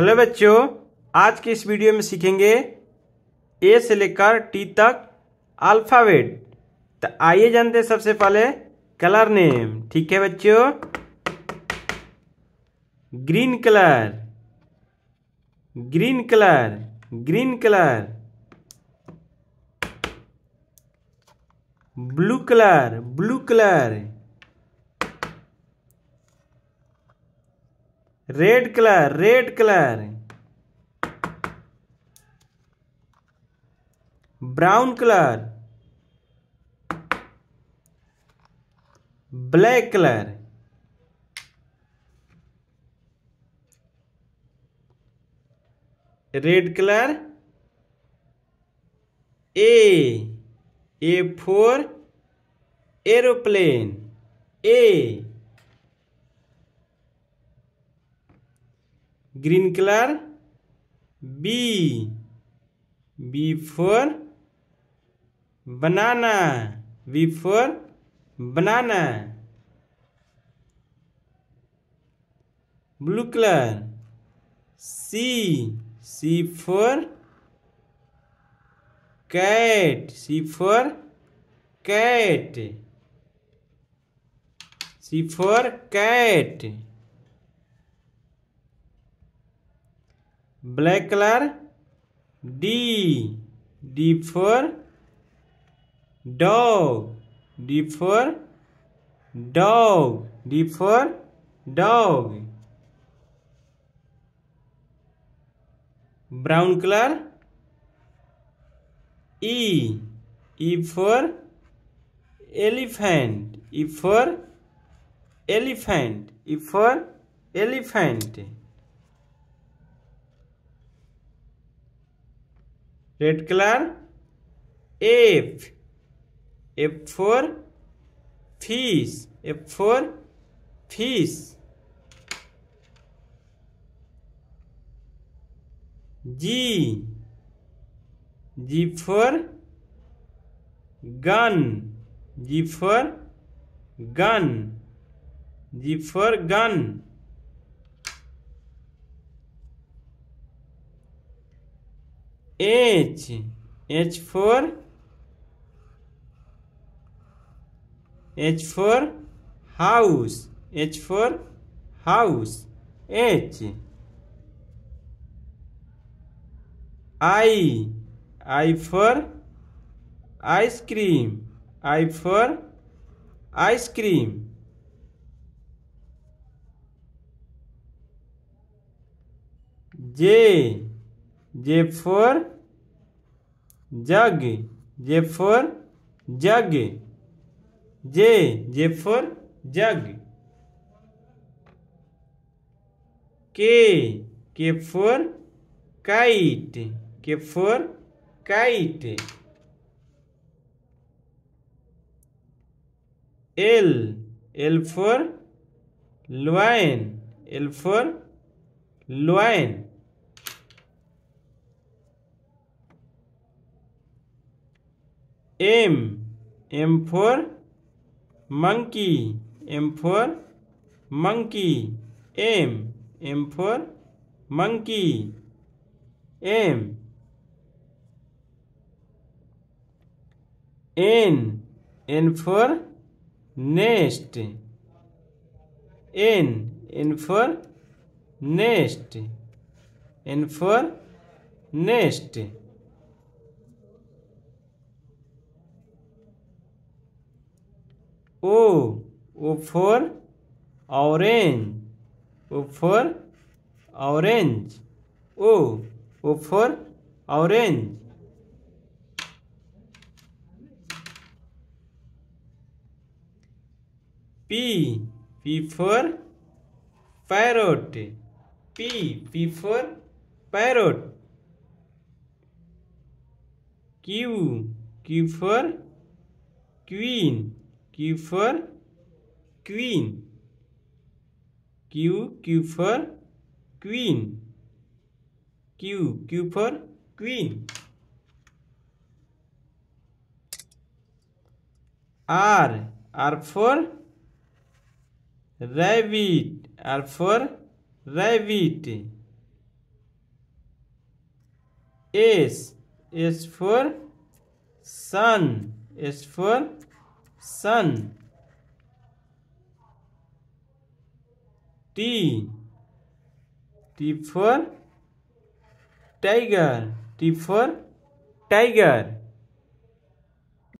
Hello बच्चों आज के इस वीडियो में सीखेंगे ए से लेकर टी तक अल्फ़ाबेट तो आइए जानते हैं सबसे पहले कलर नेम ठीक है बच्चों green colour green colour green colour blue colour blue colour red colour red colour brown colour black colour red colour A A for aeroplane A green color b b for banana b for banana blue color c c for cat c for cat c for cat black color D D for dog D for dog D for dog brown color E E for elephant E for elephant E for elephant red colour F F for fish F for fish G G for gun G for gun G for gun H. H for H for house. H for house. H. I. I for ice cream. I for ice cream. J J for jug J for jug J J for jug K K for kite K for kite L L for lion L for lion M. M for monkey. M for monkey. M. M for monkey. M. N. N for nest. N. N for nest. N for nest. O O for orange O for orange O O for orange P P for parrot P P for parrot Q Q for queen Q for queen. Q, Q for queen. Q, Q for queen. R, R for rabbit. R for rabbit. S, S for sun. S for sun t t for tiger t for tiger